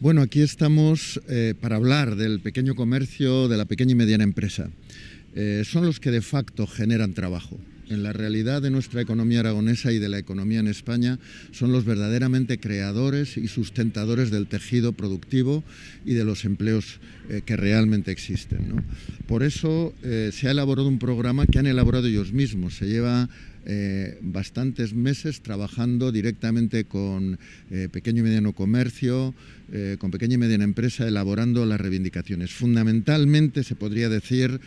Bueno, aquí estamos eh, para hablar del pequeño comercio, de la pequeña y mediana empresa. Eh, son los que de facto generan trabajo en la realidad de nuestra economía aragonesa y de la economía en España son los verdaderamente creadores y sustentadores del tejido productivo y de los empleos eh, que realmente existen. Por eso eh, se ha elaborado un programa que han elaborado ellos mismos. Se lleva eh, bastantes meses trabajando directamente con pequeño y mediano comercio, con pequeña y mediana empresa, elaborando las reivindicaciones. Fundamentalmente se podría decir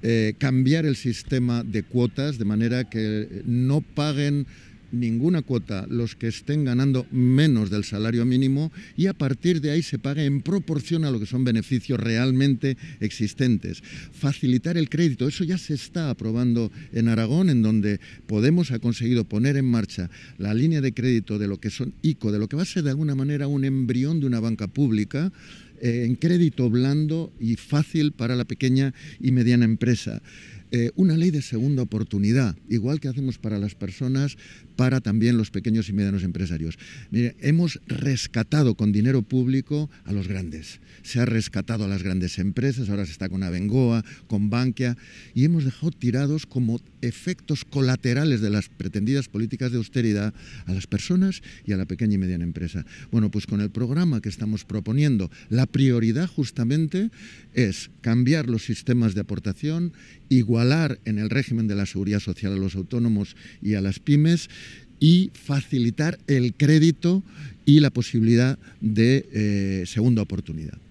eh, cambiar el sistema de cuotas de manera que no paguen ninguna cuota los que estén ganando menos del salario mínimo y a partir de ahí se pague en proporción a lo que son beneficios realmente existentes. Facilitar el crédito, eso ya se está aprobando en Aragón, en donde Podemos ha conseguido poner en marcha la línea de crédito de lo que son ICO, de lo que va a ser de alguna manera un embrión de una banca pública eh, en crédito blando y fácil para la pequeña y mediana empresa. Eh, una ley de segunda oportunidad, igual que hacemos para las personas, para también los pequeños y medianos empresarios. hemos rescatado con dinero público a los grandes. Se ha rescatado a las grandes empresas, ahora se está con Abengoa, con Bankia, y hemos dejado tirados como efectos colaterales de las pretendidas políticas de austeridad a las personas y a la pequeña y mediana empresa. Bueno, pues con el programa que estamos proponiendo, la prioridad justamente es cambiar los sistemas de aportación, igualar en el régimen de la seguridad social a los autónomos y a las pymes y facilitar el crédito y la posibilidad de eh, segunda oportunidad.